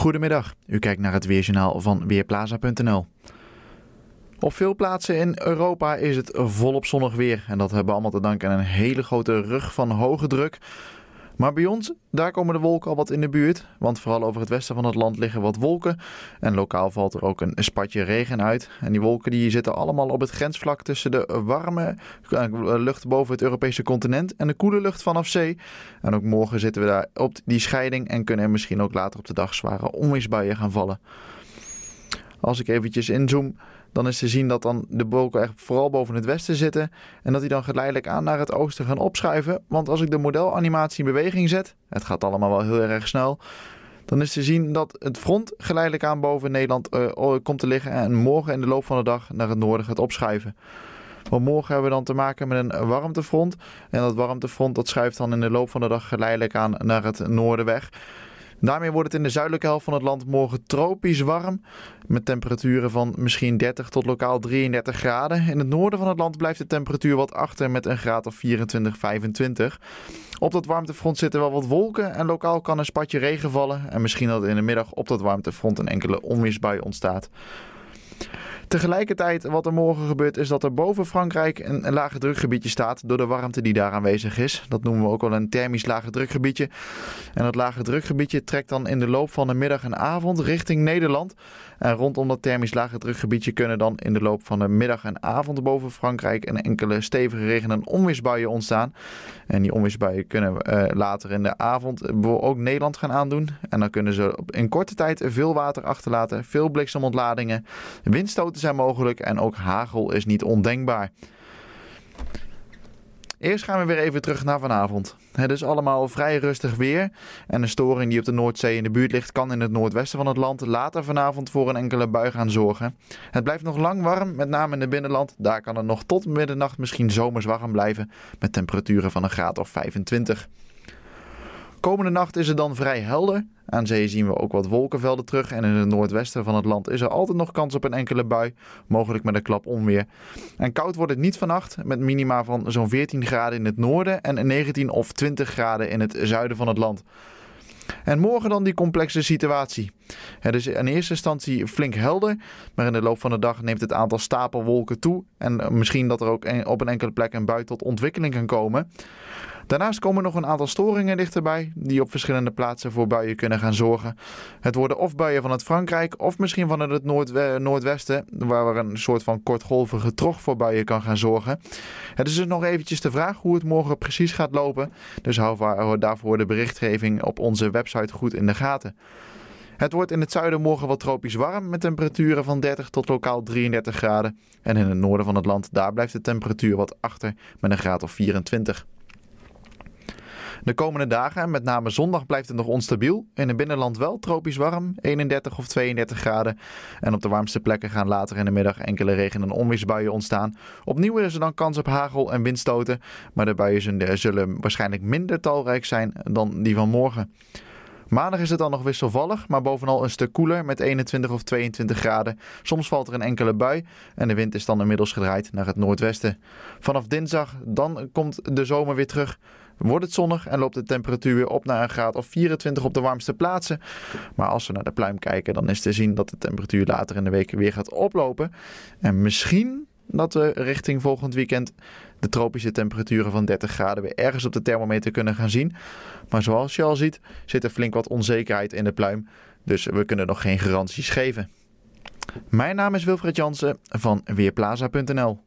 Goedemiddag, u kijkt naar het Weerjournaal van Weerplaza.nl. Op veel plaatsen in Europa is het volop zonnig weer. En dat hebben we allemaal te danken aan een hele grote rug van hoge druk. Maar bij ons, daar komen de wolken al wat in de buurt. Want vooral over het westen van het land liggen wat wolken. En lokaal valt er ook een spatje regen uit. En die wolken die zitten allemaal op het grensvlak tussen de warme eh, lucht boven het Europese continent en de koele lucht vanaf zee. En ook morgen zitten we daar op die scheiding en kunnen er misschien ook later op de dag zware onweersbuien gaan vallen. Als ik eventjes inzoom, dan is te zien dat dan de wolken echt vooral boven het westen zitten. En dat die dan geleidelijk aan naar het oosten gaan opschuiven. Want als ik de modelanimatie in beweging zet, het gaat allemaal wel heel erg snel. Dan is te zien dat het front geleidelijk aan boven Nederland eh, komt te liggen. En morgen in de loop van de dag naar het noorden gaat opschuiven. Want morgen hebben we dan te maken met een warmtefront. En dat warmtefront dat schuift dan in de loop van de dag geleidelijk aan naar het noorden weg. Daarmee wordt het in de zuidelijke helft van het land morgen tropisch warm. Met temperaturen van misschien 30 tot lokaal 33 graden. In het noorden van het land blijft de temperatuur wat achter met een graad of 24, 25. Op dat warmtefront zitten wel wat wolken en lokaal kan een spatje regen vallen. En misschien dat in de middag op dat warmtefront een enkele onweersbui ontstaat. Tegelijkertijd, wat er morgen gebeurt, is dat er boven Frankrijk een, lage drukgebiedje staat. Door de warmte die daar aanwezig is. Dat noemen we ook wel een thermisch lage drukgebiedje. En dat lage drukgebiedje trekt dan in de loop van de middag en avond richting Nederland. En rondom dat thermisch lage drukgebiedje kunnen dan in de loop van de middag en avond boven Frankrijk en enkele stevige regen- en onweersbuien ontstaan. En die onweersbuien kunnen uh, later in de avond ook Nederland gaan aandoen. En dan kunnen ze in korte tijd veel water achterlaten, veel bliksemontladingen, windstoten zijn mogelijk en ook hagel is niet ondenkbaar. Eerst gaan we weer even terug naar vanavond. Het is allemaal vrij rustig weer en de storing die op de Noordzee in de buurt ligt kan in het noordwesten van het land later vanavond voor een enkele bui gaan zorgen. Het blijft nog lang warm, met name in het binnenland. Daar kan het nog tot middernacht misschien zomers warm blijven met temperaturen van een graad of 25. Komende nacht is het dan vrij helder aan zee zien we ook wat wolkenvelden terug en in het noordwesten van het land is er altijd nog kans op een enkele bui, mogelijk met een klap onweer. En koud wordt het niet vannacht, met minima van zo'n 14 graden in het noorden en 19 of 20 graden in het zuiden van het land. En morgen dan die complexe situatie. Het is in eerste instantie flink helder, maar in de loop van de dag neemt het aantal stapelwolken toe. En eh, misschien dat er ook op een enkele plek een bui tot ontwikkeling kan komen. Daarnaast komen nog een aantal storingen dichterbij die op verschillende plaatsen voor buien kunnen gaan zorgen. Het worden of buien van het Frankrijk of misschien vanuit het eh, noordwesten, waar een soort van kortgolvige trog voor buien kan gaan zorgen. Het is dus nog eventjes de vraag hoe het morgen precies gaat lopen, dus hou daarvoor de berichtgeving op onze website goed in de gaten. Het wordt in het zuiden morgen wat tropisch warm met temperaturen van 30 tot lokaal 33 graden. En in het noorden van het land, daar blijft de temperatuur wat achter met een graad of 24. De komende dagen met name zondag blijft het nog onstabiel. In het binnenland wel tropisch warm, 31 of 32 graden. En op de warmste plekken gaan later in de middag enkele regen- en onweersbuien ontstaan. Opnieuw is er dan kans op hagel en windstoten. Maar de buien zullen waarschijnlijk minder talrijk zijn dan die van morgen. Maandag is het dan nog wisselvallig, maar bovenal een stuk koeler met 21 of 22 graden. Soms valt er een enkele bui en de wind is dan inmiddels gedraaid naar het noordwesten. Vanaf dinsdag dan komt de zomer weer terug. Wordt het zonnig en loopt de temperatuur weer op naar een graad of 24 op de warmste plaatsen. Maar als we naar de pluim kijken, dan is te zien dat de temperatuur later in de week weer gaat oplopen. En misschien dat we richting volgend weekend de tropische temperaturen van 30 graden weer ergens op de thermometer kunnen gaan zien. Maar zoals je al ziet, zit er flink wat onzekerheid in de pluim, dus we kunnen nog geen garanties geven. Mijn naam is Wilfred Jansen van Weerplaza.nl.